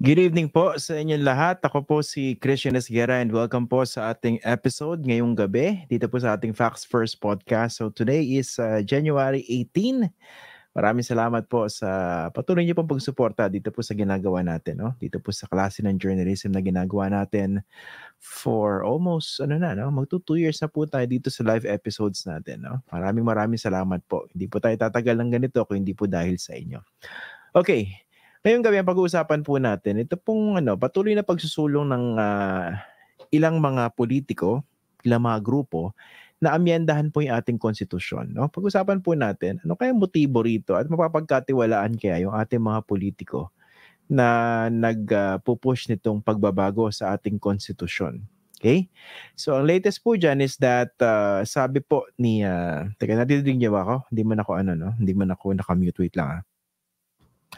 Good evening po sa inyong lahat. Ako po si Christian Esguerra and welcome po sa ating episode ngayong gabi dito po sa ating Facts First Podcast. So today is uh, January 18. Maraming salamat po sa patuloy niyo pong pagsuporta dito po sa ginagawa natin. No? Dito po sa klase ng journalism na ginagawa natin for almost, ano na, no? magto 2 years na po tayo dito sa live episodes natin. No? Maraming maraming salamat po. Hindi po tayo tatagal ng ganito kung hindi po dahil sa inyo. Okay, Ngayong gabi, ang pag-uusapan po natin, ito pong ano, patuloy na pagsusulong ng uh, ilang mga politiko, ilang mga grupo, na amyendahan po yung ating konstitusyon. No? Pag-usapan po natin, ano kaya motibo rito at mapapagkatiwalaan kaya yung ating mga politiko na nagpupush ah, uh, nitong pagbabago sa ating konstitusyon. Okay? So, ang latest po dyan is that uh, sabi po ni... Uh, teka, nadidinig niyo ba ako? Hindi man ako ano, no? Hindi man ako nakamute. Wait lang, ah.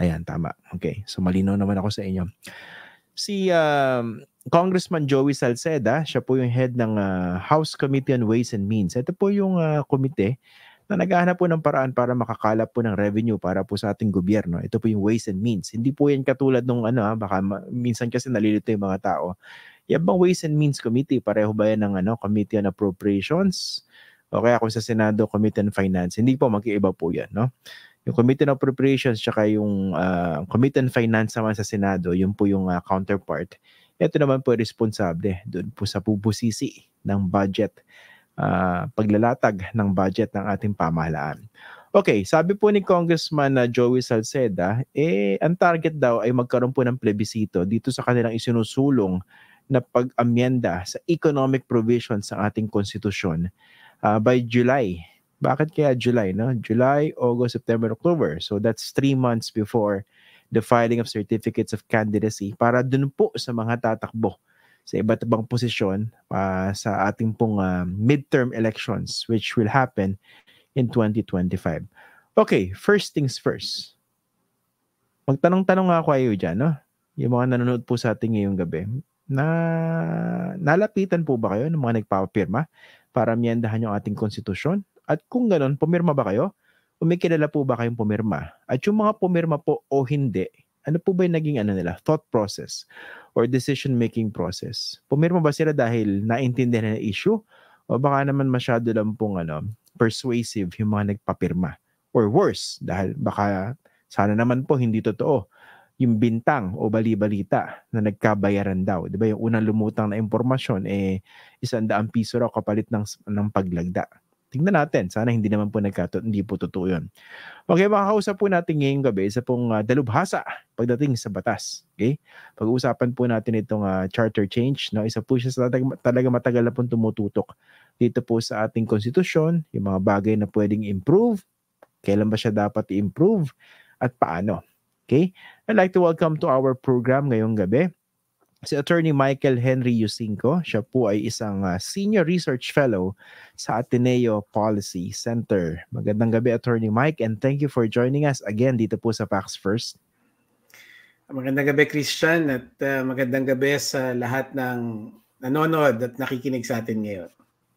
Ayan, tama. Okay. So malino naman ako sa inyo. Si uh, Congressman Joey Salceda, siya po yung head ng uh, House Committee on Ways and Means. Ito po yung uh, komite na naghahanap po ng paraan para makakalap po ng revenue para po sa ating gobyerno. Ito po yung ways and means. Hindi po yan katulad nung ano, ah, baka minsan kasi nalilito yung mga tao. Yan bang ways and means committee? Pareho ba yan ng ano, committee on appropriations? O kaya kung sa Senado, committee on finance? Hindi po, mag-iiba po yan. No? Yung Committee on Appropriations tsaka yung uh, Committee on Finance naman sa Senado, yun po yung uh, counterpart. Ito naman po responsable doon po sa pupusisi ng budget, uh, paglalatag ng budget ng ating pamahalaan. Okay, sabi po ni Congressman na Joey Salceda, eh ang target daw ay magkaroon po ng plebisito dito sa kanilang isinusulong na pag-amyenda sa economic provisions sa ating konstitusyon uh, by July bakit kaya July, no? July, August, September, October. So that's three months before the filing of certificates of candidacy para dun po sa mga tatakbo sa iba't ibang posisyon uh, sa ating pong uh, midterm elections which will happen in 2025. Okay, first things first. Magtanong-tanong nga ako kayo dyan, no? Yung mga nanonood po sa atin ngayong gabi, na nalapitan po ba kayo ng mga nagpapapirma para miyendahan yung ating konstitusyon? At kung ganun, pumirma ba kayo? O may kilala po ba kayong pumirma? At yung mga pumirma po o hindi, ano po ba yung naging ano nila, thought process or decision-making process? Pumirma ba sila dahil naintindihan na issue? O baka naman masyado lang pong ano, persuasive yung mga nagpapirma? Or worse, dahil baka sana naman po hindi totoo yung bintang o bali-balita na nagkabayaran daw. Di ba yung unang lumutang na impormasyon, eh, isang daang piso raw kapalit ng, ng paglagda. Tingnan natin. Sana hindi naman po nagkato, hindi po totoo yun. Okay, makakausap po natin ngayong gabi sa pong uh, dalubhasa pagdating sa batas. Okay? Pag-uusapan po natin itong uh, charter change. No? Isa po siya sa talaga, talaga matagal na pong tumututok dito po sa ating konstitusyon, yung mga bagay na pwedeng improve, kailan ba siya dapat i-improve, at paano. Okay? I'd like to welcome to our program ngayong gabi Si Attorney Michael Henry Yusinko, siya po ay isang uh, Senior Research Fellow sa Ateneo Policy Center. Magandang gabi, Attorney Mike, and thank you for joining us again dito po sa Facts First. Magandang gabi, Christian, at uh, magandang gabi sa lahat ng nanonood at nakikinig sa atin ngayon.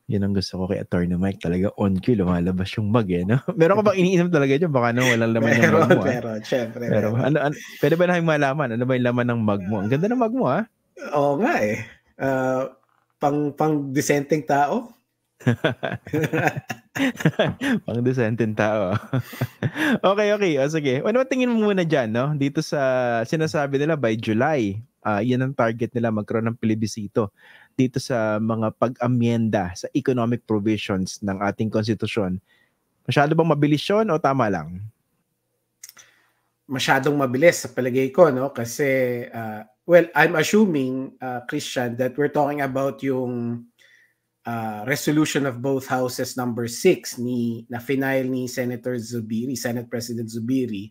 Yun ang gusto ko kay Attorney Mike. Talaga on cue, lumalabas yung mag eh. No? meron ka bang iniinom talaga dyan? Baka no, walang laman meron, yung mag mo. Meron, ah. syempre. Pero, Ano, ano, pwede ba namin malaman? Ano ba yung laman ng mag mo? Ang ganda ng mag mo ah. Oo nga eh. Uh, pang pang dissenting tao. pang dissenting tao. okay, okay. Ah, o, sige. Ano tingin mo muna dyan, no? Dito sa sinasabi nila by July, uh, ah, yan ang target nila magkaroon ng plebisito dito sa mga pag-amyenda sa economic provisions ng ating konstitusyon. Masyado bang mabilis yun o tama lang? Masyadong mabilis sa palagay ko, no? Kasi uh, well, I'm assuming, uh, Christian, that we're talking about yung uh, resolution of both houses number 6 ni na final ni Senator Zubiri, Senate President Zubiri,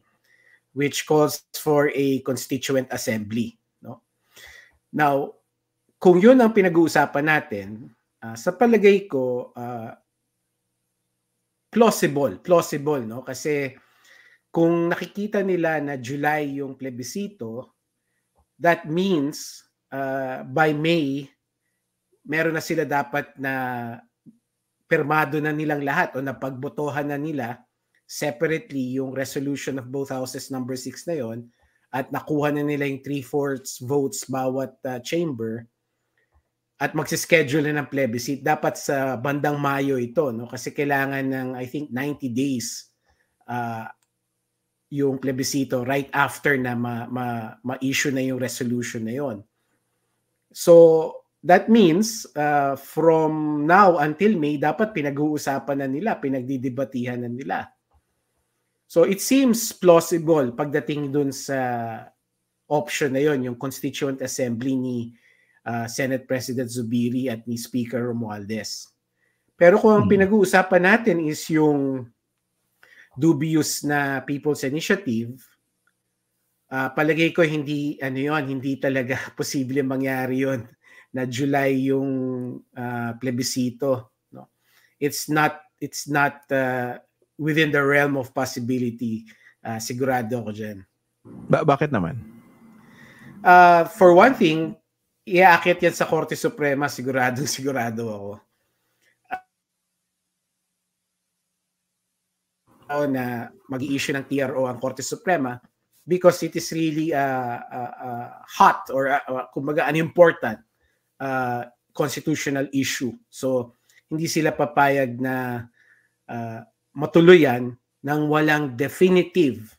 which calls for a constituent assembly, no? Now, kung 'yun ang pinag-uusapan natin, uh, sa palagay ko uh, plausible, plausible, no? Kasi kung nakikita nila na July yung plebisito, that means uh, by May, meron na sila dapat na permado na nilang lahat o napagbotohan na nila separately yung resolution of both houses number 6 na yon at nakuha na nila yung three-fourths votes bawat uh, chamber at magsischedule na ng plebiscite. Dapat sa bandang Mayo ito, no? kasi kailangan ng, I think, 90 days uh, yung plebisito right after na ma, ma, ma-issue na yung resolution na yon. So, that means uh, from now until May, dapat pinag-uusapan na nila, pinagdidibatihan na nila. So, it seems plausible pagdating dun sa option na yon, yung Constituent Assembly ni uh, Senate President Zubiri at ni Speaker Romualdez. Pero kung ang hmm. pinag-uusapan natin is yung dubious na people's initiative, uh, palagay ko hindi ano yon hindi talaga posible mangyari yon na July yung uh, ah, plebiscito no it's not it's not uh, within the realm of possibility uh, sigurado ako diyan ba- bakit naman uh, for one thing iaakit yan sa Korte Suprema sigurado sigurado ako o na mag-i-issue ng TRO ang Korte Suprema because it is really uh, uh, uh, hot or uh, uh, kumbaga an important uh, constitutional issue. So hindi sila papayag na uh, matuluyan nang walang definitive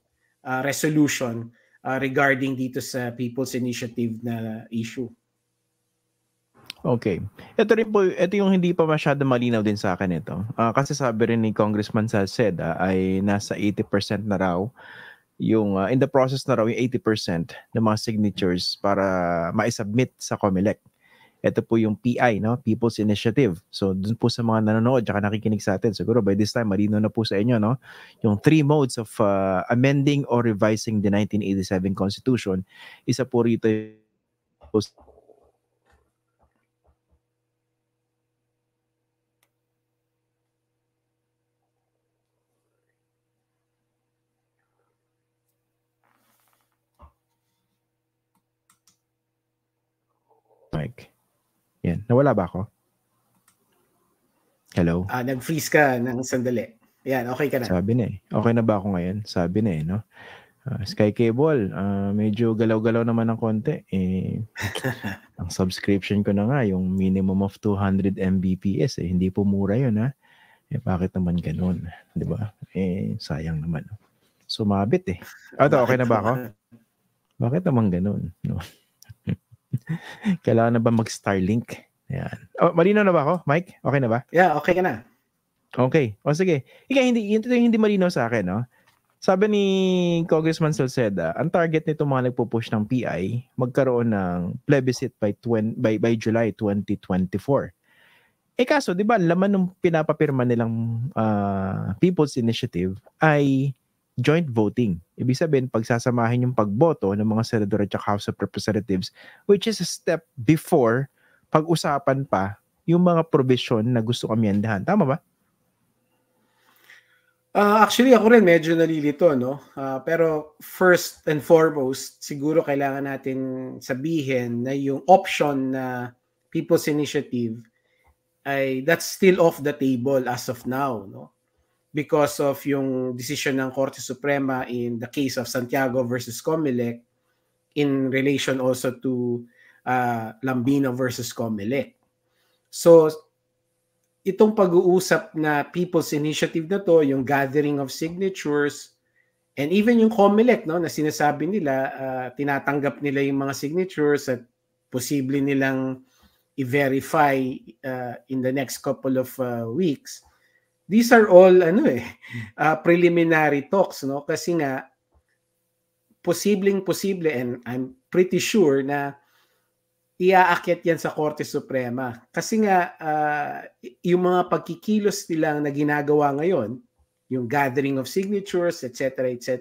uh, resolution uh, regarding dito sa People's Initiative na issue. Okay. Ito rin po, ito yung hindi pa masyado malinaw din sa akin ito. Uh, kasi sabi rin ni Congressman Salceda ay nasa 80% na raw yung uh, in the process na raw yung 80% ng mga signatures para ma-submit sa COMELEC. Ito po yung PI, no? People's Initiative. So, dun po sa mga nanonood at nakikinig sa atin, siguro by this time, malino na po sa inyo, no? Yung three modes of uh, amending or revising the 1987 Constitution, isa po rito yung mic. Yan. Nawala ba ako? Hello? Ah, nag-freeze ka ng sandali. Yan, okay ka na. Sabi na eh. Okay na ba ako ngayon? Sabi na eh, no? Uh, Sky Cable, uh, medyo galaw-galaw naman ng konti. Eh, ang subscription ko na nga, yung minimum of 200 Mbps. Eh. Hindi po mura yun, ha? Eh, bakit naman ganun? Di ba? Eh, sayang naman. Sumabit eh. Ato, okay na ba ako? Bakit naman ganun? No? Kailangan na ba mag-Starlink? Yan. Oh, malinaw na ba ako, Mike? Okay na ba? Yeah, okay ka na. Okay. O sige. Ika, hindi, yun hindi malinaw sa akin, no? Sabi ni Congressman Salceda, ang target nito mga nagpo-push ng PI, magkaroon ng plebiscite by, 20, by, by July 2024. Eh kaso, di ba, laman ng pinapapirma nilang uh, People's Initiative ay joint voting. Ibig sabihin, pagsasamahin yung pagboto ng mga senador at House of Representatives, which is a step before pag-usapan pa yung mga provision na gusto amyendahan. Tama ba? Uh, actually, ako rin medyo nalilito, no? Uh, pero first and foremost, siguro kailangan natin sabihin na yung option na People's Initiative ay that's still off the table as of now, no? because of yung decision ng Korte Suprema in the case of Santiago versus Comelec in relation also to uh, Lambino versus Comelec. So, itong pag-uusap na People's Initiative na to, yung gathering of signatures, and even yung Comelec no, na sinasabi nila, uh, tinatanggap nila yung mga signatures at posible nilang i-verify uh, in the next couple of uh, weeks these are all ano eh uh, preliminary talks no kasi nga posibleng posible and I'm pretty sure na iaakyat yan sa Korte Suprema. Kasi nga, uh, yung mga pagkikilos nilang na ginagawa ngayon, yung gathering of signatures, etc., etc.,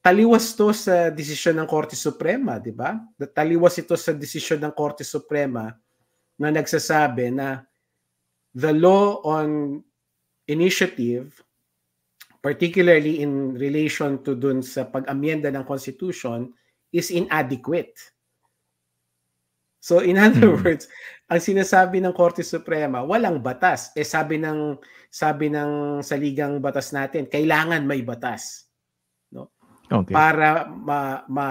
taliwas to sa desisyon ng Korte Suprema, di ba? Taliwas ito sa desisyon ng Korte Suprema na nagsasabi na the law on initiative, particularly in relation to dun sa pag-amyenda ng Constitution, is inadequate. So in other hmm words, ang sinasabi ng Korte Suprema, walang batas. Eh sabi ng sabi ng saligang batas natin, kailangan may batas. No? Okay. Para ma, ma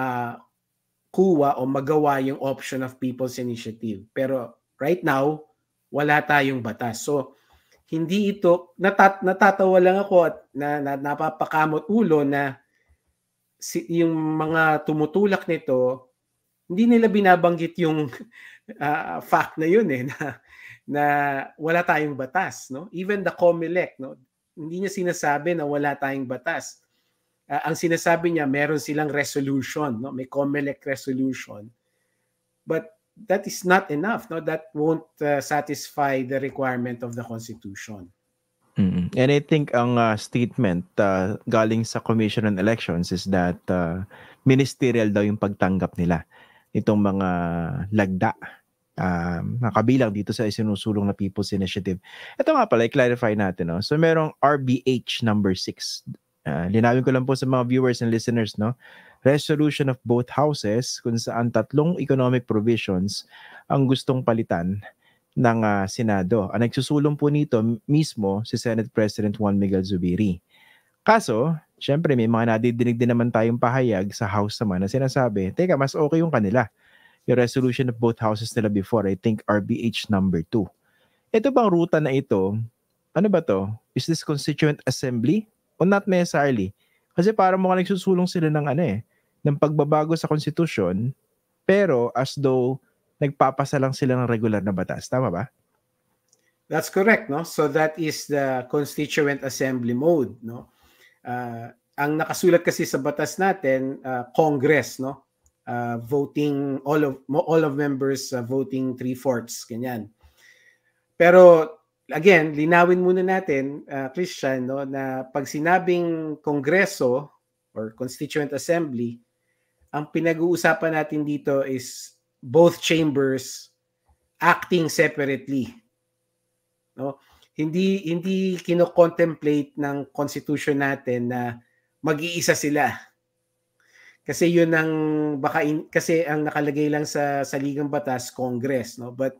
kuwa o magawa yung option of people's initiative. Pero right now, wala tayong batas. So, hindi ito, natat, natatawa lang ako at na, na, napapakamot ulo na si, yung mga tumutulak nito, hindi nila binabanggit yung uh, fact na yun eh, na, na wala tayong batas. No? Even the COMELEC, no? hindi niya sinasabi na wala tayong batas. Uh, ang sinasabi niya, meron silang resolution, no? may COMELEC resolution. But that is not enough. No, that won't uh, satisfy the requirement of the Constitution. Mm-hmm. And I think ang uh, statement uh, galing sa Commission on Elections is that uh, ministerial daw yung pagtanggap nila nitong mga lagda um, nakabilang dito sa isinusulong na People's Initiative. Ito nga pala, i-clarify natin. No? So merong RBH number 6. Uh, linawin ko lang po sa mga viewers and listeners, no? resolution of both houses kung saan tatlong economic provisions ang gustong palitan ng uh, Senado. Ang nagsusulong po nito mismo si Senate President Juan Miguel Zubiri. Kaso, syempre may mga nadidinig din naman tayong pahayag sa House naman na sinasabi, teka, mas okay yung kanila. Yung resolution of both houses nila before, I think RBH number 2. Ito bang ruta na ito, ano ba to? Is this Constituent Assembly? O not necessarily? Kasi parang mukhang nagsusulong sila ng ano eh, ng pagbabago sa konstitusyon pero as though nagpapasa lang sila ng regular na batas. Tama ba? That's correct, no? So that is the Constituent Assembly mode, no? Uh, ang nakasulat kasi sa batas natin, uh, Congress, no? Uh, voting all of all of members uh, voting three-fourths, ganyan. Pero again, linawin muna natin, uh, Christian, no, na pag sinabing Kongreso or Constituent Assembly, ang pinag-uusapan natin dito is both chambers acting separately. No? Hindi hindi kino-contemplate ng constitution natin na mag-iisa sila. Kasi yun ang baka in, kasi ang nakalagay lang sa saligang batas Congress, no? But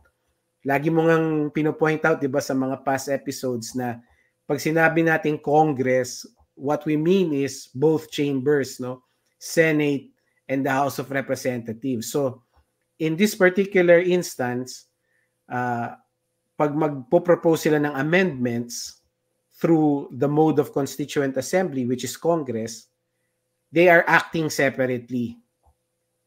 lagi mo ngang pino-point out 'di ba sa mga past episodes na pag sinabi natin Congress, what we mean is both chambers, no? Senate and the House of Representatives. So, in this particular instance, uh, pag magpo-propose sila ng amendments through the mode of Constituent Assembly, which is Congress, they are acting separately,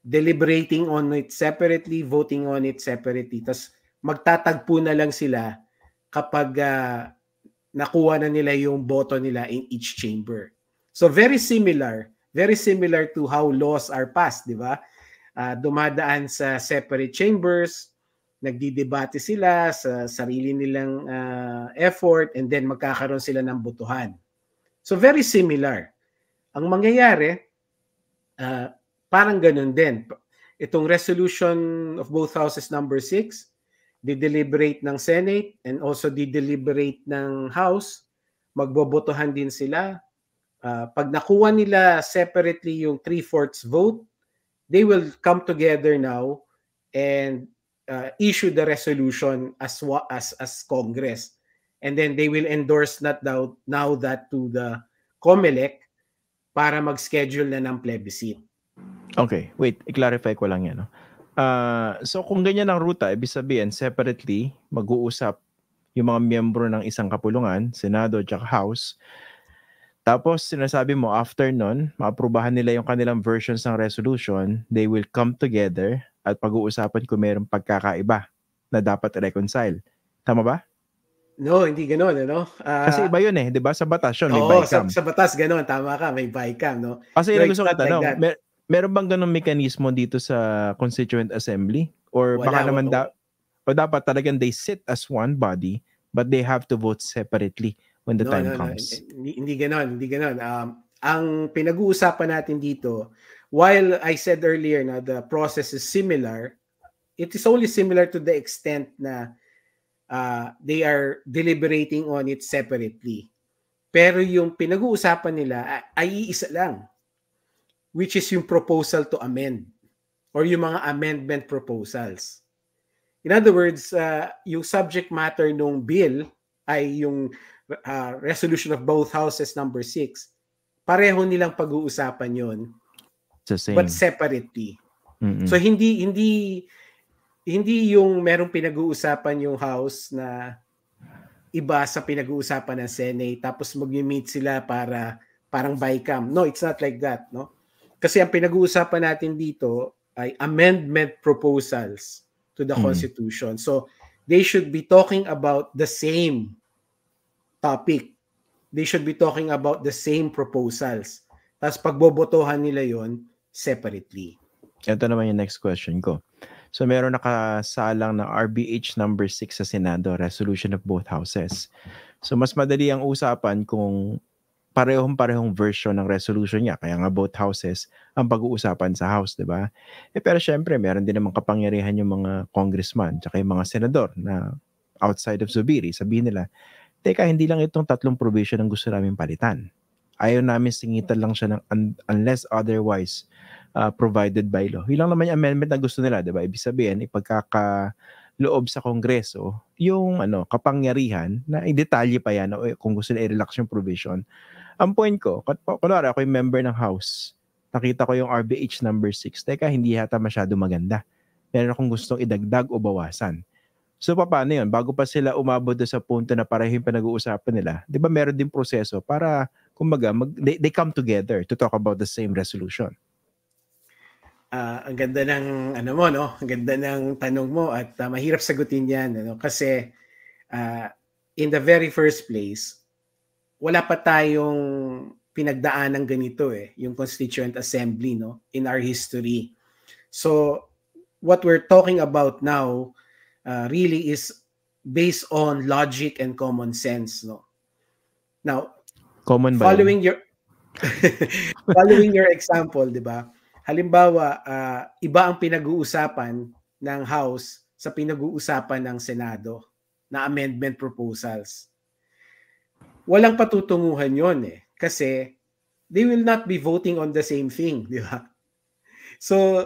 deliberating on it separately, voting on it separately. Tapos magtatagpo na lang sila kapag uh, nakuha na nila yung boto nila in each chamber. So very similar Very similar to how laws are passed, di ba? Uh, dumadaan sa separate chambers, nagdidebate sila sa sarili nilang uh, effort and then magkakaroon sila ng butuhan. So very similar. Ang mangyayari, uh, parang ganun din. Itong resolution of both houses number 6, dideliberate ng Senate and also dideliberate ng House. Magbobotohan din sila. Ah, pag nakuha nila separately yung three-fourths vote, they will come together now and uh, issue the resolution as as as Congress, and then they will endorse not now, now that to the COMELEC para mag-schedule na ng plebiscite. Okay, wait, i-clarify ko lang yan. No? Uh, so kung ganyan ang ruta, ibig sabihin separately mag-uusap yung mga miyembro ng isang kapulungan, Senado at House, tapos sinasabi mo after nun, maaprubahan nila yung kanilang versions ng resolution, they will come together at pag-uusapan kung mayroong pagkakaiba na dapat reconcile. Tama ba? No, hindi ganoon, ano? Uh, Kasi iba yun eh, di ba? Sa batas yun, may oo, bycam. Sa, sa batas, ganoon, tama ka, may bycam, no? Kasi yun gusto ko tanong, like mer- meron bang ganong mekanismo dito sa Constituent Assembly? Or Wala, baka naman, da- o dapat talagang they sit as one body, but they have to vote separately when the no, time no, comes. No, hindi, hindi ganon, hindi ganon. Um, ang pinag-uusapan natin dito, while I said earlier na the process is similar, it is only similar to the extent na uh, they are deliberating on it separately. Pero yung pinag-uusapan nila ay, iisa lang, which is yung proposal to amend or yung mga amendment proposals. In other words, uh, yung subject matter ng bill ay yung uh, resolution of both houses number 6 pareho nilang pag-uusapan yon but separately Mm-mm. so hindi hindi hindi yung merong pinag-uusapan yung house na iba sa pinag-uusapan ng Senate tapos mag-meet sila para parang bycam no it's not like that no kasi ang pinag-uusapan natin dito ay amendment proposals to the mm. constitution so they should be talking about the same topic. They should be talking about the same proposals. Tapos pagbobotohan nila yon separately. Ito naman yung next question ko. So meron nakasalang na RBH number 6 sa Senado, resolution of both houses. So mas madali ang usapan kung parehong-parehong version ng resolution niya. Kaya nga both houses ang pag-uusapan sa house, di ba? Eh, pero syempre, meron din naman kapangyarihan yung mga congressman tsaka yung mga senador na outside of Zubiri. Sabihin nila, teka, hindi lang itong tatlong provision ang gusto namin palitan. Ayaw namin singitan lang siya ng un- unless otherwise uh, provided by law. Yun lang naman yung amendment na gusto nila, di ba? Ibig sabihin, ipagkaka loob sa Kongreso yung ano kapangyarihan na i-detalye pa yan o eh, kung gusto nila i-relax yung provision. Ang point ko, kunwari ako yung member ng House, nakita ko yung RBH number 6. Teka, hindi yata masyado maganda. Meron akong gustong idagdag o bawasan. So paano yun? Bago pa sila umabot sa punto na parehin yung pinag-uusapan nila, di ba meron din proseso para, kumbaga, mag, they, they come together to talk about the same resolution. Uh, ang ganda ng ano mo no, ang ganda ng tanong mo at uh, mahirap sagutin 'yan ano kasi uh, in the very first place wala pa tayong pinagdaan ng ganito eh, yung Constituent Assembly no in our history. So what we're talking about now uh, really is based on logic and common sense no now common ba following your following your example 'di ba halimbawa uh, iba ang pinag-uusapan ng house sa pinag-uusapan ng senado na amendment proposals walang patutunguhan yon eh kasi they will not be voting on the same thing di ba so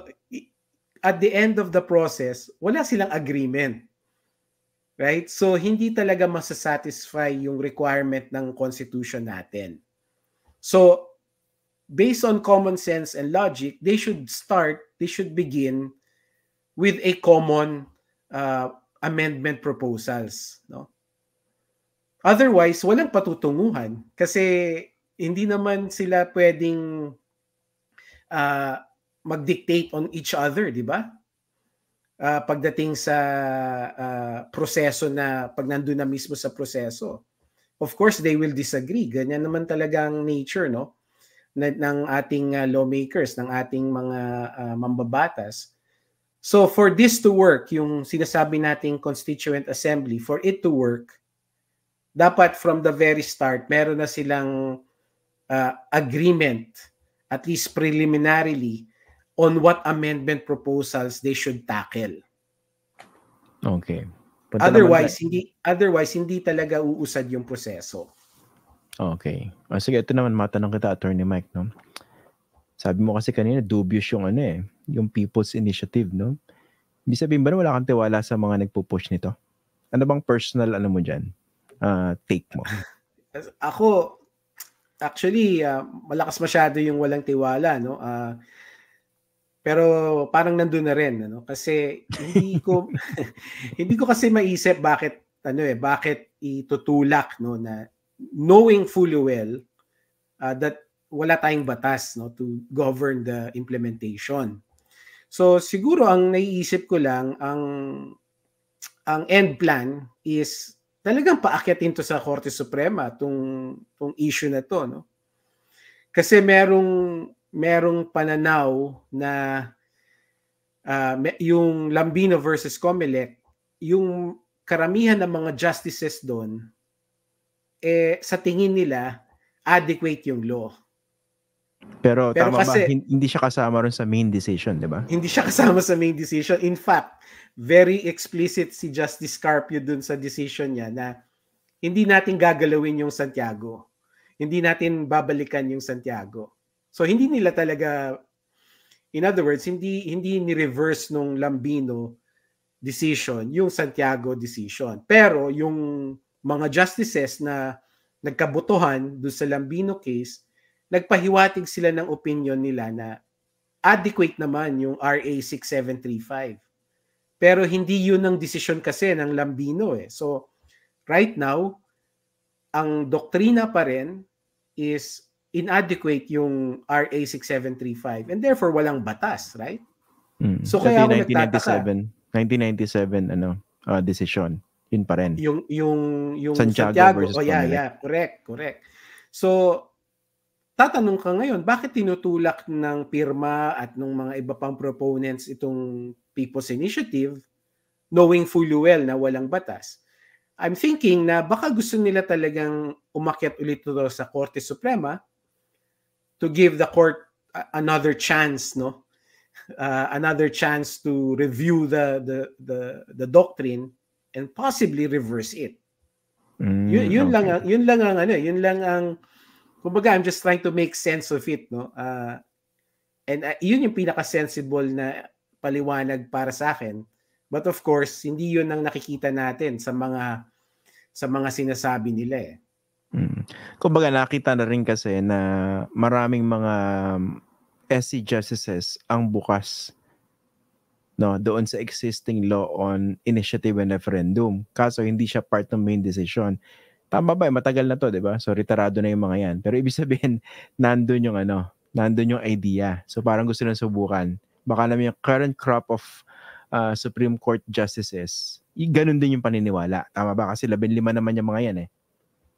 at the end of the process, wala silang agreement. Right? So, hindi talaga masasatisfy yung requirement ng constitution natin. So, based on common sense and logic, they should start, they should begin with a common uh, amendment proposals. No? Otherwise, walang patutunguhan kasi hindi naman sila pwedeng uh, mag-dictate on each other, di ba? Uh, pagdating sa uh, proseso na, pag nandun na mismo sa proseso. Of course, they will disagree. Ganyan naman talagang nature, no? Na, ng ating uh, lawmakers, ng ating mga uh, mambabatas. So for this to work, yung sinasabi nating Constituent Assembly, for it to work, dapat from the very start, meron na silang uh, agreement, at least preliminarily, on what amendment proposals they should tackle. Okay. Punta otherwise naman, hindi otherwise hindi talaga uusad yung proseso. Okay. O, ah, sige, ito naman matanong kita Attorney Mike, no? Sabi mo kasi kanina dubious yung ano eh, yung People's Initiative, no? Hindi sabihin ba na wala kang tiwala sa mga nagpo-push nito? Ano bang personal ano mo diyan? Uh, ah, take mo. Ako actually uh, malakas masyado yung walang tiwala, no? Uh, pero parang nandoon na rin ano kasi hindi ko hindi ko kasi maiisip bakit ano eh bakit itutulak no na knowing fully well uh, that wala tayong batas no to govern the implementation. So siguro ang naiisip ko lang ang ang end plan is talagang paakyatin to sa Korte Suprema tong tong issue na to no. Kasi merong merong pananaw na uh, yung Lambino versus Comelec, yung karamihan ng mga justices doon, eh, sa tingin nila, adequate yung law. Pero, Pero tama kasi, ba, hindi siya kasama ron sa main decision, di ba? Hindi siya kasama sa main decision. In fact, very explicit si Justice Carpio dun sa decision niya na hindi natin gagalawin yung Santiago. Hindi natin babalikan yung Santiago. So hindi nila talaga in other words, hindi hindi ni-reverse nung Lambino decision yung Santiago decision. Pero yung mga justices na nagkabotohan doon sa Lambino case, nagpahiwatig sila ng opinion nila na adequate naman yung RA 6735. Pero hindi yun ang desisyon kasi ng Lambino eh. So, right now, ang doktrina pa rin is inadequate yung RA 6735 and therefore walang batas, right? Mm. So kaya ako 1997, 1997 ano, uh, decision. Yun pa rin. Yung yung yung Santiago, Santiago versus oh yeah, Panelec. yeah, correct, correct. So tatanong ka ngayon, bakit tinutulak ng pirma at ng mga iba pang proponents itong People's Initiative knowing full well na walang batas? I'm thinking na baka gusto nila talagang umakyat ulit ito sa Korte Suprema to give the court another chance, no, uh, another chance to review the, the the the doctrine and possibly reverse it. Mm, yun, yun okay. lang ang, yun lang ang ano, eh, yun lang ang kumbaga I'm just trying to make sense of it, no. Uh, and uh, yun yung pinaka-sensible na paliwanag para sa akin. But of course, hindi yun ang nakikita natin sa mga sa mga sinasabi nila eh. Mm. Kumbaga nakita na rin kasi na maraming mga um, SC justices ang bukas no doon sa existing law on initiative and referendum. Kaso hindi siya part ng main decision. Tama ba? Matagal na to, di ba? So, retarado na yung mga yan. Pero ibig sabihin, nandun yung ano, nandun yung idea. So, parang gusto nilang subukan. Baka naman yung current crop of uh, Supreme Court justices, ganun din yung paniniwala. Tama ba? Kasi labing lima naman yung mga yan eh.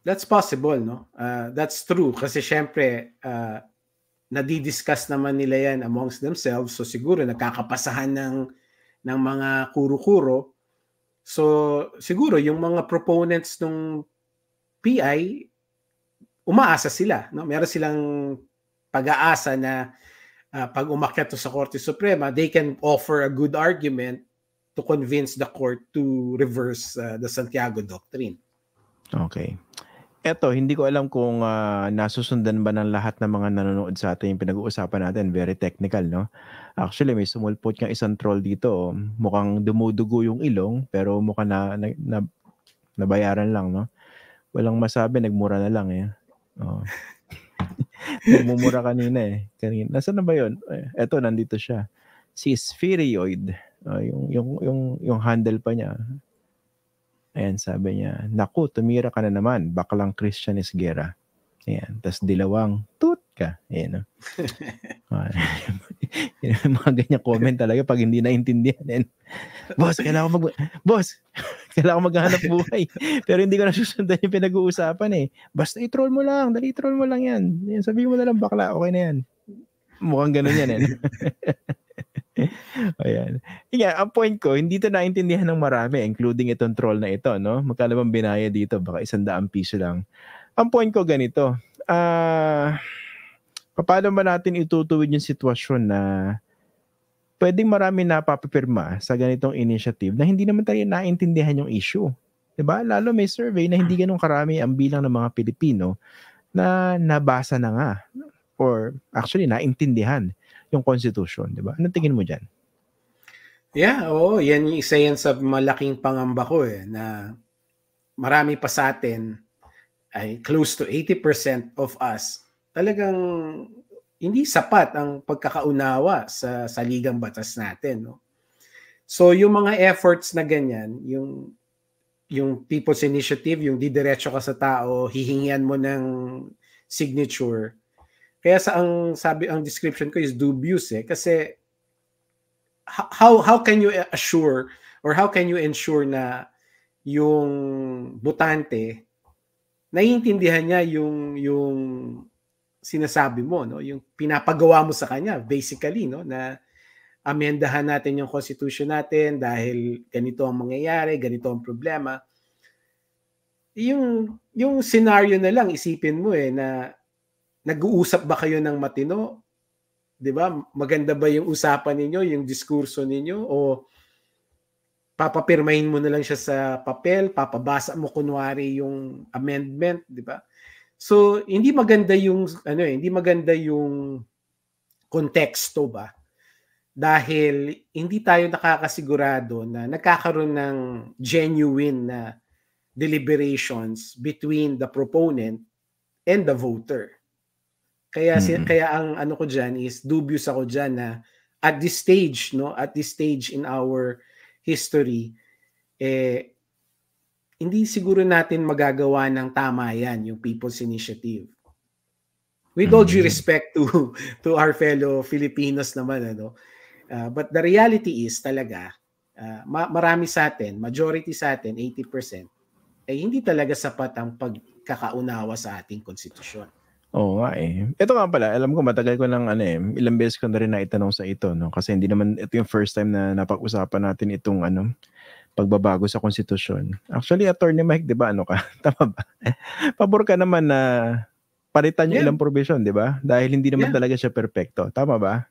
That's possible, no? Uh, that's true. Kasi syempre, uh, nadidiscuss naman nila yan amongst themselves. So siguro nagkakapasahan ng, ng mga kuro-kuro. So siguro yung mga proponents ng PI, umaasa sila. No? Meron silang pag-aasa na uh, pag umakyat to sa Korte Suprema, they can offer a good argument to convince the court to reverse uh, the Santiago Doctrine. Okay eto, hindi ko alam kung uh, nasusundan ba ng lahat ng mga nanonood sa atin yung pinag-uusapan natin. Very technical, no? Actually, may sumulpot nga isang troll dito. Oh. Mukhang dumudugo yung ilong, pero mukhang na, na, na nabayaran lang, no? Walang masabi, nagmura na lang, eh. Oh. Nagmumura kanina, eh. Kanina. Nasaan na ba yun? Eh, eto, nandito siya. Si Spherioid. Uh, ah, yung, yung, yung, yung handle pa niya. Ayan, sabi niya, naku, tumira ka na naman, baklang Christian is gera. Ayan, tas dilawang, tut ka. Ayan, no? Ayan, ah, mga ganyan comment talaga pag hindi naintindihan. And, boss, kailangan ko mag... Boss, kailangan maghanap buhay. Pero hindi ko nasusundan yung pinag-uusapan eh. Basta i-troll mo lang, dali troll mo lang yan. Ayan, sabi mo na lang bakla, okay na yan. Mukhang ganun yan eh. Ayan. Inga, ang point ko, hindi ito naintindihan ng marami, including itong troll na ito, no? Magkano bang binaya dito? Baka isang daang piso lang. Ang point ko ganito, ah, uh, paano ba natin itutuwid yung sitwasyon na pwedeng marami na papapirma sa ganitong initiative na hindi naman tayo naintindihan yung issue. 'Di ba? Lalo may survey na hindi ganun karami ang bilang ng mga Pilipino na nabasa na nga or actually naintindihan yung constitution, di ba? Ano tingin mo diyan? Yeah, oo, yan yung isa yan sa malaking pangamba ko eh na marami pa sa atin ay close to 80% of us talagang hindi sapat ang pagkakaunawa sa saligang batas natin, no? So yung mga efforts na ganyan, yung yung people's initiative, yung didiretso ka sa tao, hihingian mo ng signature, kaya sa ang sabi ang description ko is dubious eh kasi how how can you assure or how can you ensure na yung botante naiintindihan niya yung yung sinasabi mo no yung pinapagawa mo sa kanya basically no na amendahan natin yung constitution natin dahil ganito ang mangyayari ganito ang problema yung yung scenario na lang isipin mo eh na nag-uusap ba kayo ng matino? 'Di ba? Maganda ba yung usapan ninyo, yung diskurso ninyo o papapirmahin mo na lang siya sa papel, papabasa mo kunwari yung amendment, 'di ba? So, hindi maganda yung ano eh, hindi maganda yung konteksto ba? Dahil hindi tayo nakakasigurado na nagkakaroon ng genuine na deliberations between the proponent and the voter. Kaya mm-hmm. kaya ang ano ko diyan is dubious ako diyan na at this stage, no, at this stage in our history eh hindi siguro natin magagawa ng tama yan, yung People's Initiative. With all due respect to to our fellow Filipinos naman ano. Uh, but the reality is talaga uh, marami sa atin, majority sa atin, 80%, eh, hindi talaga sapat ang pagkakaunawa sa ating konstitusyon. Oo nga eh. Ito nga pala, alam ko matagal ko lang ano eh, ilang beses ko na rin naitanong sa ito, no? Kasi hindi naman ito yung first time na napag-usapan natin itong ano, pagbabago sa konstitusyon. Actually, Attorney Mike, 'di ba ano ka? Tama ba? Pabor ka naman na palitan yung yeah. ilang provision, 'di ba? Dahil hindi naman yeah. talaga siya perfecto. Tama ba?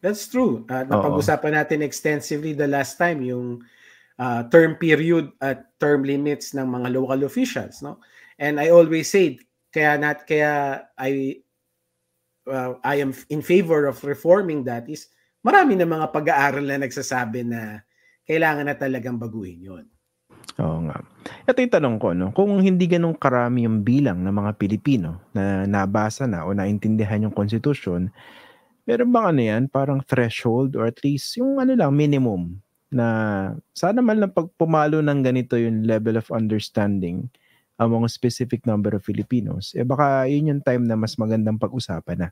That's true. Uh, napag-usapan natin extensively the last time yung uh, term period at term limits ng mga local officials, no? And I always said, kaya nat kaya I uh, I am in favor of reforming that is marami na mga pag-aaral na nagsasabi na kailangan na talagang baguhin 'yon. Oo nga. Ito yung tanong ko, no? kung hindi ganong karami yung bilang ng mga Pilipino na nabasa na o naintindihan yung konstitusyon, meron bang ano yan, parang threshold or at least yung ano lang, minimum na sana man lang pag pumalo ng ganito yung level of understanding, among specific number of Filipinos, eh baka yun yung time na mas magandang pag-usapan na.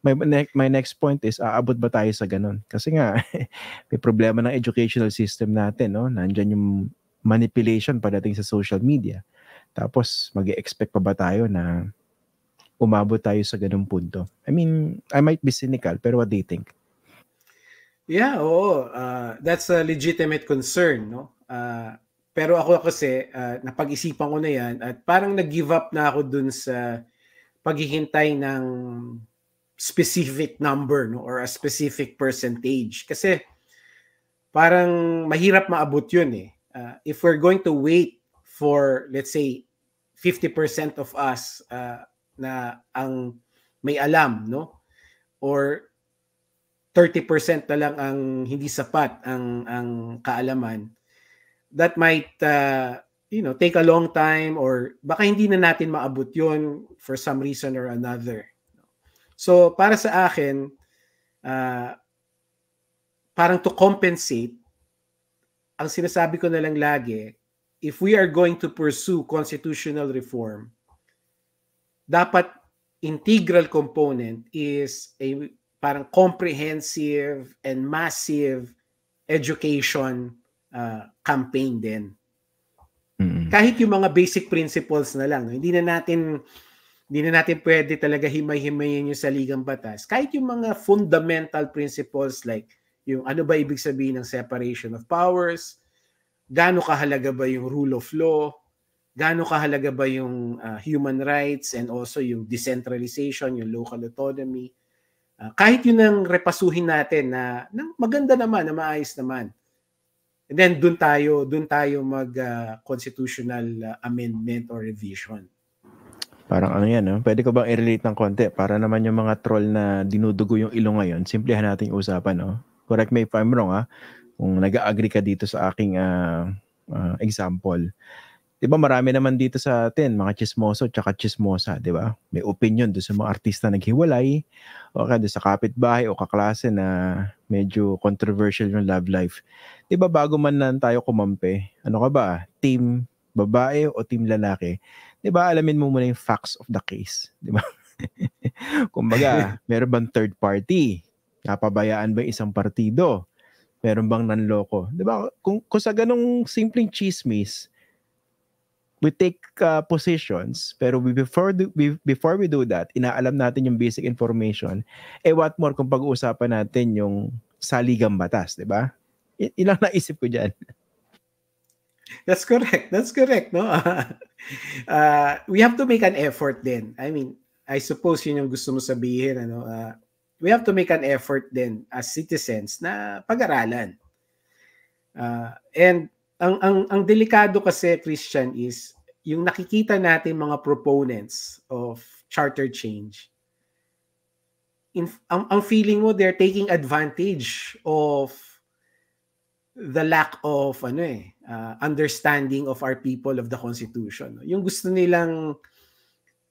My, ne- my next point is, aabot ba tayo sa ganun? Kasi nga, may problema ng educational system natin, no? Nandyan yung manipulation padating sa social media. Tapos, mag expect pa ba tayo na umabot tayo sa ganung punto? I mean, I might be cynical, pero what do you think? Yeah, oo. Uh, that's a legitimate concern, no? Uh, pero ako kasi, uh, napag-isipan ko na yan at parang nag-give up na ako dun sa paghihintay ng specific number no, or a specific percentage. Kasi parang mahirap maabot yun eh. Uh, if we're going to wait for, let's say, 50% of us uh, na ang may alam, no? Or 30% na lang ang hindi sapat ang ang kaalaman that might uh, you know take a long time or baka hindi na natin maabot yon for some reason or another so para sa akin uh, parang to compensate ang sinasabi ko na lang lagi if we are going to pursue constitutional reform dapat integral component is a parang comprehensive and massive education uh, campaign din. mm Kahit yung mga basic principles na lang, no? hindi na natin hindi na natin pwede talaga himay-himayin yung saligang batas. Kahit yung mga fundamental principles like yung ano ba ibig sabihin ng separation of powers, gaano kahalaga ba yung rule of law, gaano kahalaga ba yung uh, human rights and also yung decentralization, yung local autonomy. Uh, kahit yun ang repasuhin natin na, na maganda naman, na maayos naman. And then doon tayo, doon tayo mag uh, constitutional uh, amendment or revision. Parang ano yan, no? pwede ko bang i-relate ng konti para naman yung mga troll na dinudugo yung ilong ngayon, simplihan natin yung usapan. No? Correct me if I'm wrong, ha? Ah. kung nag-agree ka dito sa aking uh, uh, example. 'di ba marami naman dito sa atin mga chismoso tsaka chismosa, 'di ba? May opinion do sa mga artista naghiwalay o kada sa kapitbahay o kaklase na medyo controversial yung love life. 'Di ba bago man lang tayo kumampi, ano ka ba? Team babae o team lalaki? 'Di ba alamin mo muna yung facts of the case, 'di ba? Kumbaga, meron bang third party? Napabayaan ba isang partido? Meron bang nanloko? 'Di ba? Kung, kung sa ganong simpleng chismis, we take uh, positions pero we, before do, we, before we do that inaalam natin yung basic information eh what more kung pag-uusapan natin yung saligang batas di ba ilang naisip ko diyan That's correct. That's correct, no? uh, we have to make an effort then. I mean, I suppose yun yung gusto mo sabihin, ano, uh, we have to make an effort then as citizens na pag-aralan. Uh, and ang ang ang delikado kasi Christian is yung nakikita natin mga proponents of charter change. In, ang, ang feeling mo they're taking advantage of the lack of ano eh uh, understanding of our people of the constitution. Yung gusto nilang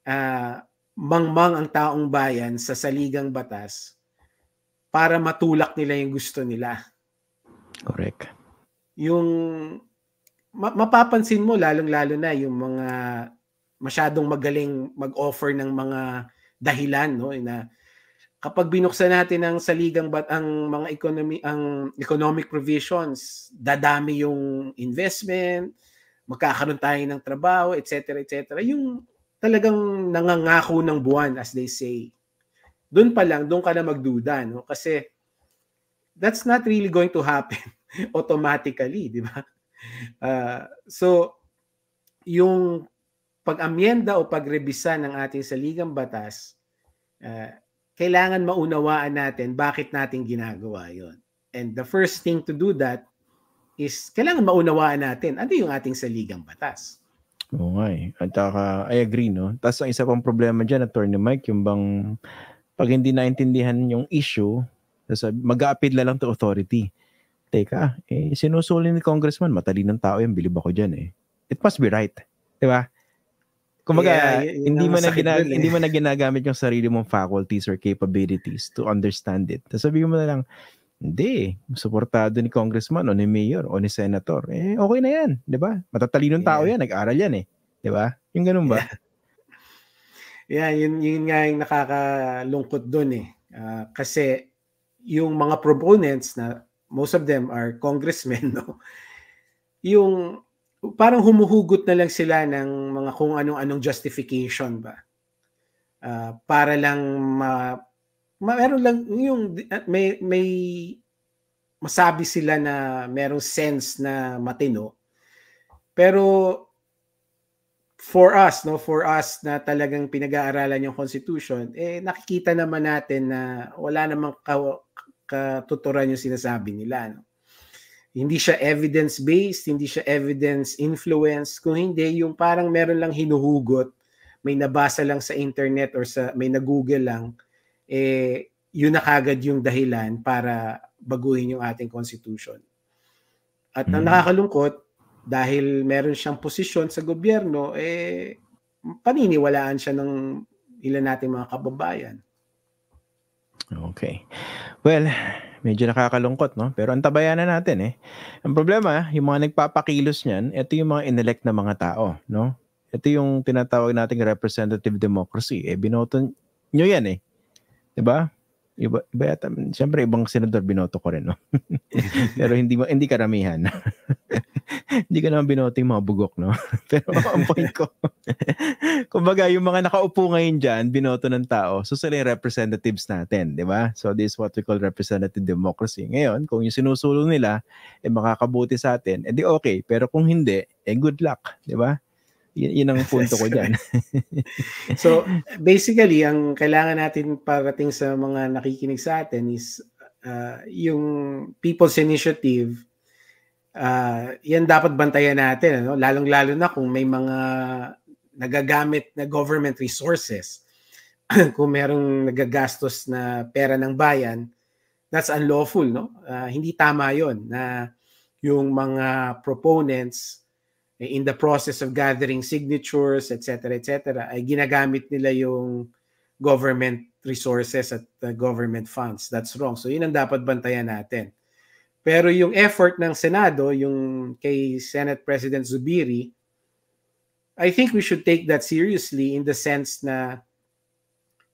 uh, mangmang ang taong bayan sa saligang batas para matulak nila yung gusto nila. Correct yung ma- mapapansin mo lalong-lalo na yung mga masyadong magaling mag-offer ng mga dahilan no eh, na kapag binuksan natin ang saligang bat ang mga economy ang economic provisions, dadami yung investment, magkakaroon tayo ng trabaho, etc. etc. Yung talagang nangangako ng buwan as they say. Doon pa lang doon ka na magduda no kasi that's not really going to happen. automatically, di ba? Uh, so, yung pag-amyenda o pagrebisa ng ating saligang batas, uh, kailangan maunawaan natin bakit natin ginagawa yon. And the first thing to do that is kailangan maunawaan natin ano yung ating saligang batas. Oo nga eh. At uh, I agree, no? Tapos ang isa pang problema dyan, Attorney Mike, yung bang pag hindi naintindihan yung issue, mag a na lang to authority teka, eh, sinusuli ni congressman, matalinang tao yan, bilib ako dyan eh. It must be right. Di ba? Kumbaga, yeah, hindi mo na ginag- eh. hindi mo na ginagamit yung sarili mong faculties or capabilities to understand it. Tapos sabi mo na lang, hindi, suportado ni congressman o ni mayor o ni senator. Eh, okay na yan, di ba? Matatalinong yeah. tao yan, nag-aral yan eh. Di ba? Yung ganun ba? Yeah, yeah yun, yun nga yung nakakalungkot dun eh. Uh, kasi yung mga proponents na most of them are congressmen, no? Yung parang humuhugot na lang sila ng mga kung anong-anong justification ba. Uh, para lang ma, ma meron lang yung may may masabi sila na merong sense na matino. Pero for us no for us na talagang pinag-aaralan yung constitution eh nakikita naman natin na wala namang katuturan yung sinasabi nila. No? Hindi siya evidence-based, hindi siya evidence-influenced. Kung hindi, yung parang meron lang hinuhugot, may nabasa lang sa internet or sa may nag-google lang, eh, yun na kagad yung dahilan para baguhin yung ating constitution. At ang hmm. nakakalungkot, dahil meron siyang posisyon sa gobyerno, eh, paniniwalaan siya ng ilan nating mga kababayan. Okay. Well, medyo nakakalungkot, no? Pero tabayan na natin, eh. Ang problema, yung mga nagpapakilos niyan, ito yung mga inelect na mga tao, no? Ito yung tinatawag nating representative democracy. Eh, binoto nyo yan, eh. 'Di ba? Iba, iba yata, siyempre ibang senador binoto ko rin, no? Pero hindi, mo hindi karamihan. hindi ka naman binoto yung mga bugok, no? Pero ang point ko, kumbaga yung mga nakaupo ngayon dyan, binoto ng tao, so sila yung representatives natin, di ba? So this is what we call representative democracy. Ngayon, kung yung sinusulong nila, eh makakabuti sa atin, eh okay. Pero kung hindi, eh good luck, di ba? Y- yun ang punto ko dyan. so, basically, ang kailangan natin parating sa mga nakikinig sa atin is uh, yung People's Initiative, uh, yan dapat bantayan natin. Ano? Lalong-lalo na kung may mga nagagamit na government resources. kung merong nagagastos na pera ng bayan, that's unlawful, no? Uh, hindi tama yon na yung mga proponents in the process of gathering signatures, etc., etc., ay ginagamit nila yung government resources at uh, government funds. That's wrong. So yun ang dapat bantayan natin. Pero yung effort ng Senado, yung kay Senate President Zubiri, I think we should take that seriously in the sense na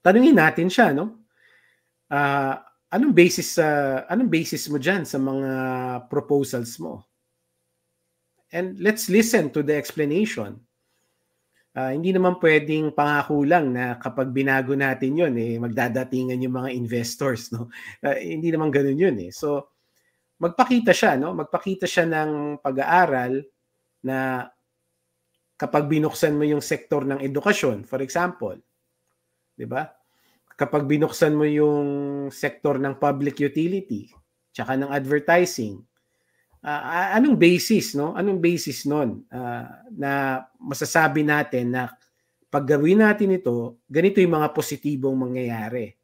tanungin natin siya, no? Uh, anong basis sa uh, anong basis mo diyan sa mga proposals mo? And let's listen to the explanation. Uh, hindi naman pwedeng pangako lang na kapag binago natin yon eh, magdadatingan yung mga investors. No? Uh, hindi naman ganun yun. Eh. So, magpakita siya, no? Magpakita siya ng pag-aaral na kapag binuksan mo yung sektor ng edukasyon, for example, 'di ba? Kapag binuksan mo yung sektor ng public utility, tsaka ng advertising, uh, anong basis no anong basis noon uh, ah, na masasabi natin na pag gawin natin ito ganito yung mga positibong mangyayari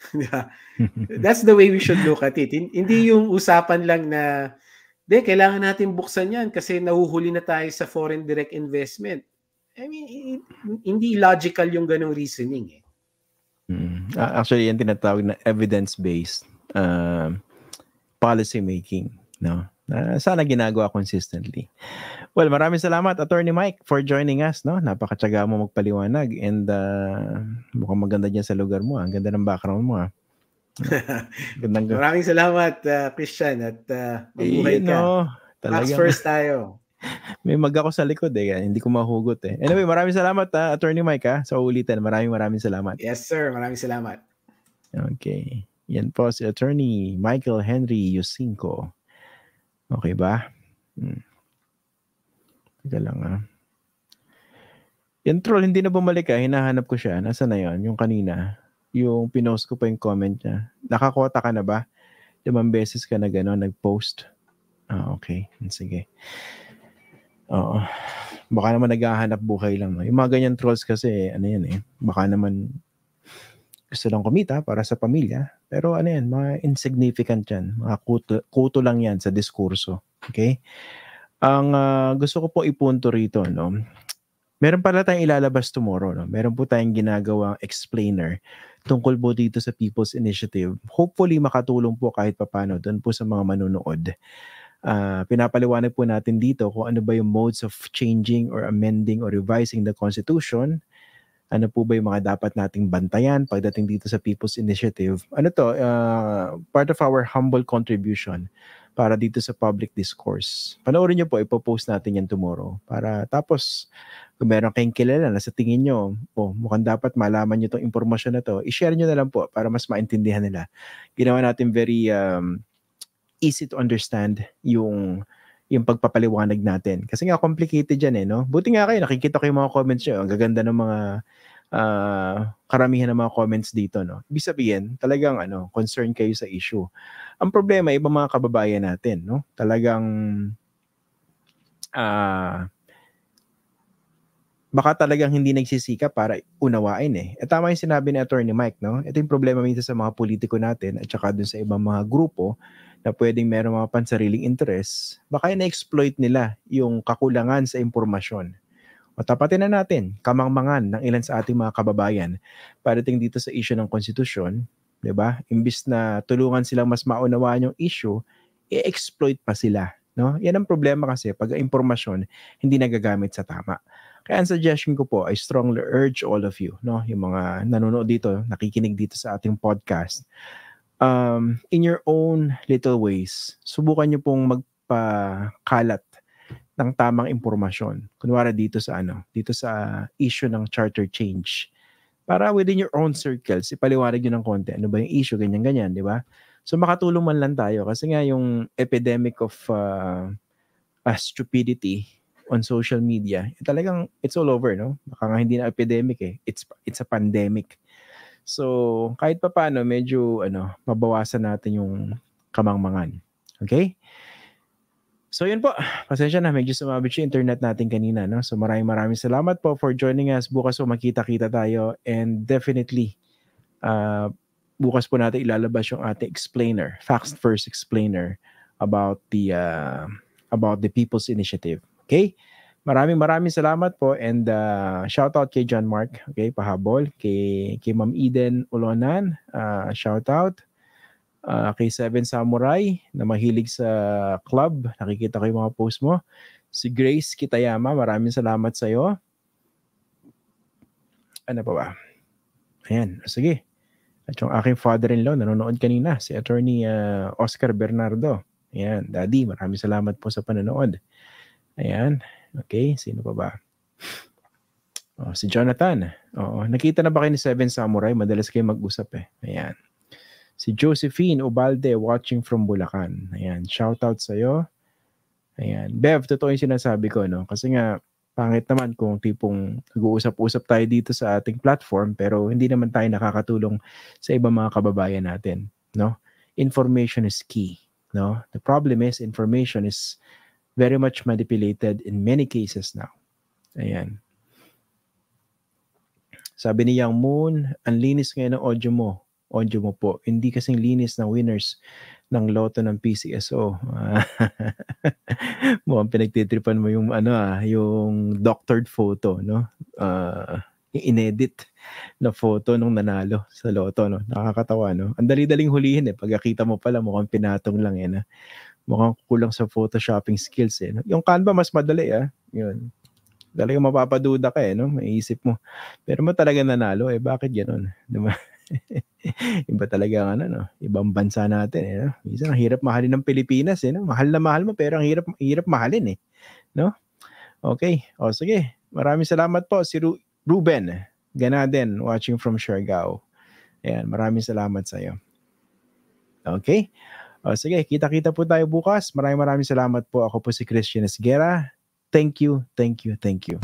that's the way we should look at it hindi yung usapan lang na de kailangan natin buksan yan kasi nahuhuli na tayo sa foreign direct investment I mean, it, hindi logical yung ganong reasoning eh. Mm. Actually, yan tinatawag na evidence-based uh, policy making no? Uh, sana ginagawa consistently. Well, maraming salamat Attorney Mike for joining us, no? Napakatyaga mo magpaliwanag and uh, mukhang maganda diyan sa lugar mo. Ah. Ang ganda ng background mo, ha? Ah. Gandang Maraming salamat, uh, Christian, at uh, mabuhay eh, ka. No, talaga. first tayo. May mag ako sa likod eh, hindi ko mahugot eh. Anyway, maraming salamat ha, ah, Attorney Mike ha, sa ulitin. Maraming maraming salamat. Yes sir, maraming salamat. Okay. Yan po si Attorney Michael Henry Yusinko. Okay ba? Hmm. Taga lang ah. Yung troll, hindi na bumalik ah. Hinahanap ko siya. Nasaan na yon Yung kanina. Yung pinost ko pa yung comment niya. Nakakota ka na ba? Limang beses ka na gano'n, nag-post. Ah, okay. Sige. Oo. Baka naman naghahanap buhay lang. No? Yung mga ganyan trolls kasi, ano yan eh. Baka naman gusto lang kumita para sa pamilya. Pero ano yan, mga insignificant yan. Mga kuto, kuto lang yan sa diskurso. Okay? Ang uh, gusto ko po ipunto rito, no? Meron pala tayong ilalabas tomorrow, no? Meron po tayong ginagawang explainer tungkol po dito sa People's Initiative. Hopefully, makatulong po kahit papano doon po sa mga manonood. Uh, ah, pinapaliwanag po natin dito kung ano ba yung modes of changing or amending or revising the Constitution – ano po ba yung mga dapat nating bantayan pagdating dito sa People's Initiative. Ano to, uh, part of our humble contribution para dito sa public discourse. Panoorin nyo po, ipopost natin yan tomorrow. Para tapos, kung meron kayong kilala na sa tingin nyo, oh, mukhang dapat malaman nyo itong impormasyon na to, i-share nyo na lang po para mas maintindihan nila. Ginawa natin very um, easy to understand yung yung pagpapaliwanag natin. Kasi nga complicated yan eh, no? Buti nga kayo, nakikita ko yung mga comments nyo. Ang gaganda ng mga uh, karamihan ng mga comments dito, no? Ibig sabihin, talagang ano, concern kayo sa issue. Ang problema, iba mga kababayan natin, no? Talagang ah uh, baka talagang hindi nagsisika para unawain eh. At eh, tama yung sinabi ni Attorney Mike, no? Ito yung problema minsan sa mga politiko natin at saka dun sa ibang mga grupo na pwedeng meron mga pansariling interest, baka na-exploit nila yung kakulangan sa impormasyon. O tapatin na natin, kamangmangan ng ilan sa ating mga kababayan parating dito sa issue ng konstitusyon, di ba? Imbis na tulungan silang mas maunawaan yung issue, i-exploit pa sila. No? Yan ang problema kasi pag impormasyon hindi nagagamit sa tama. Kaya ang suggestion ko po, I strongly urge all of you, no, yung mga nanonood dito, nakikinig dito sa ating podcast, um, in your own little ways, subukan nyo pong magpakalat ng tamang impormasyon. Kunwari dito sa ano, dito sa issue ng charter change. Para within your own circles, ipaliwanag nyo ng konti. Ano ba yung issue, ganyan-ganyan, di ba? So makatulong man lang tayo kasi nga yung epidemic of uh, uh, stupidity on social media, talagang it's all over, no? Baka nga hindi na epidemic eh. It's, it's a pandemic. So, kahit papaano, medyo ano, mabawasan natin yung kamangmangan. Okay? So yun po, pasensya na medyo sumabit yung internet natin kanina. No? So maraming maraming salamat po for joining us. Bukas po makita-kita tayo and definitely uh, bukas po natin ilalabas yung ating explainer, fast first explainer about the uh, about the People's Initiative. Okay? Maraming maraming salamat po and uh, shout out kay John Mark, okay, pahabol, kay, kay Ma'am Eden Ulonan, uh, shout out. Uh, kay Seven Samurai na mahilig sa club, nakikita ko yung mga post mo. Si Grace Kitayama, maraming salamat sa iyo. Ano pa ba? Ayan, sige. At yung aking father-in-law, nanonood kanina, si Attorney uh, Oscar Bernardo. Ayan, Daddy, maraming salamat po sa panonood. Ayan. Okay, sino pa ba? Oh, si Jonathan. Oo, nakita na ba kayo ni Seven Samurai? Madalas kayo mag-usap eh. Ayan. Si Josephine Ubalde watching from Bulacan. Ayan, shout out sa iyo. Ayan. Bev, totoo 'yung sinasabi ko no kasi nga pangit naman kung tipong nag-uusap-usap tayo dito sa ating platform pero hindi naman tayo nakakatulong sa ibang mga kababayan natin, no? Information is key, no? The problem is information is very much manipulated in many cases now. Ayan. Sabi ni Yang Moon, ang linis ngayon ng audio mo. Audio mo po. Hindi kasing linis ng winners ng loto ng PCSO. Mukhang pinagtitripan mo yung ano ah, yung doctored photo, no? Uh, yung inedit na photo nung nanalo sa loto, no? Nakakatawa, no? Ang dali-daling hulihin eh. Pagkakita mo pala, mukhang pinatong lang eh, ah mukhang kulang sa photoshopping skills eh. Yung Canva mas madali ah. Yun. Talagang mapapaduda ka eh, no? Maiisip mo. Pero mo talaga nanalo eh, bakit ganun? Di ba? Iba talaga ano, no? Ibang bansa natin eh, no? Minsan ang hirap mahalin ng Pilipinas eh, no? Mahal na mahal mo pero ang hirap hirap mahalin eh, no? Okay. O sige. Maraming salamat po si Ru- Ruben Ganaden watching from Siargao. Ayan, maraming salamat sa iyo. Okay? O, ah, sige, kita-kita po tayo bukas. Maraming maraming salamat po. Ako po si Christian Esguera. Thank you, thank you, thank you.